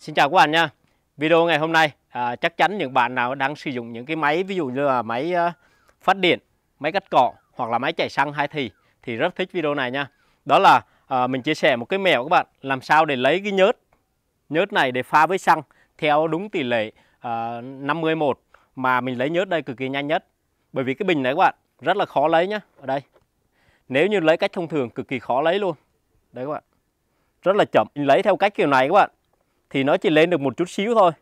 Xin chào các bạn nha Video ngày hôm nay à, chắc chắn những bạn nào đang sử dụng những cái máy ví dụ như là máy uh, phát điện máy cắt cỏ hoặc là máy chạy xăng hai thì thì rất thích video này nha đó là à, mình chia sẻ một cái mẹo các bạn làm sao để lấy cái nhớt nhớt này để pha với xăng theo đúng tỷ lệ à, ờ, 51 mà mình lấy nhớt đây cực kỳ nhanh nhất bởi vì cái bình này các bạn rất là khó lấy nhá ở đây nếu như lấy cách thông thường cực kỳ khó lấy luôn đấy các bạn rất là chậm mình lấy theo cách kiểu này các bạn thì nó chỉ lên được một chút xíu thôi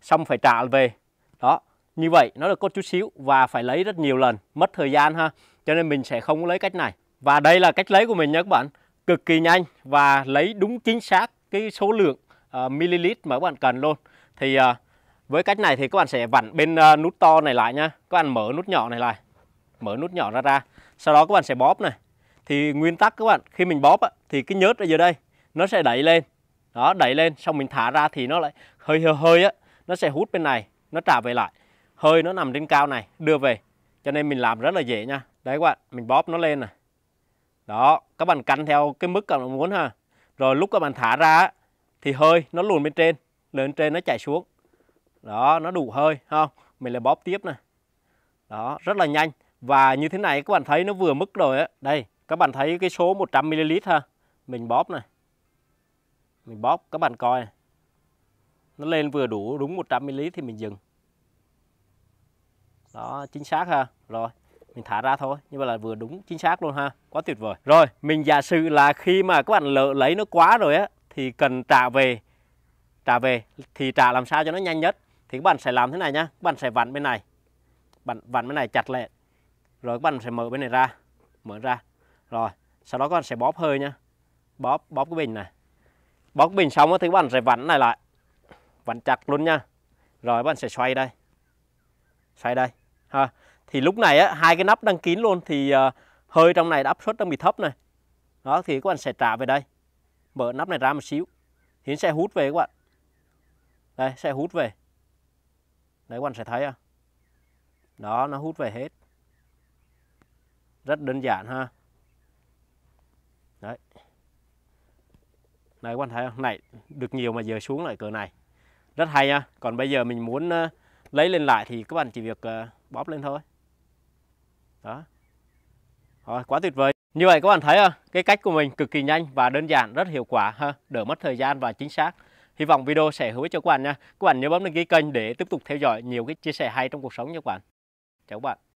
xong phải trả về đó như vậy nó được có chút xíu và phải lấy rất nhiều lần mất thời gian ha cho nên mình sẽ không lấy cách này và đây là cách lấy của mình nha các bạn cực kỳ nhanh và lấy đúng chính xác cái số lượng uh, ờ, ml mà các bạn cần luôn thì uh, với cách này thì các bạn sẽ vặn bên uh, nút to này lại nha các bạn mở nút nhỏ này lại mở nút nhỏ ra ra sau đó các bạn sẽ bóp này thì nguyên tắc các bạn khi mình bóp á, thì cái nhớt ở dưới đây nó sẽ đẩy lên đó đẩy lên xong mình thả ra thì nó lại hơi hơi hơi á nó sẽ hút bên này nó trả về lại hơi nó nằm trên cao này đưa về cho nên mình làm rất là dễ nha đấy các bạn mình bóp nó lên này đó các bạn cắn theo cái mức các bạn muốn ha rồi lúc các bạn thả ra thì hơi nó luồn bên trên lên trên nó chảy xuống đó nó đủ hơi không mình lại bóp tiếp này đó rất là nhanh và như thế này các bạn thấy nó vừa mức rồi á đây các bạn thấy cái số 100 ml ha mình bóp này mình bóp các bạn coi nó lên vừa đủ đúng 100ml thì mình dừng đó chính xác ha rồi mình thả ra thôi nhưng mà là vừa đúng chính xác luôn ha quá tuyệt vời rồi mình giả sử là khi mà các bạn lỡ lấy nó quá rồi á thì cần trả về trả về thì trả làm sao cho nó nhanh nhất thì các bạn sẽ làm thế này nhá các bạn sẽ vặn bên này bạn vặn bên này chặt lại rồi các bạn sẽ mở bên này ra mở ra rồi sau đó các bạn sẽ bóp hơi nhá bóp bóp cái bình này bóc bình xong thì các bạn sẽ vặn này lại vặn chặt luôn nha rồi các bạn sẽ xoay đây xoay đây ha thì lúc này á, hai cái nắp đang kín luôn thì uh, hơi trong này áp suất đang bị thấp này đó thì các bạn sẽ trả về đây mở nắp này ra một xíu thì nó sẽ hút về các bạn đây sẽ hút về đấy các bạn sẽ thấy à đó nó hút về hết rất đơn giản ha Đây các bạn thấy không? Này được nhiều mà giờ xuống lại cỡ này. Rất hay nha. Còn bây giờ mình muốn ờ, lấy lên lại thì các bạn chỉ việc ờ, bóp lên thôi. Đó. Rồi, quá tuyệt vời. Như vậy các bạn thấy không cái cách của mình cực kỳ nhanh và đơn giản, rất hiệu quả ha, đỡ mất thời gian và chính xác. Hy vọng video sẽ hữu ích cho các bạn nha. Các bạn nhớ bấm đăng ký kênh để tiếp tục theo dõi nhiều cái chia sẻ hay trong cuộc sống nha các bạn. Chào các bạn.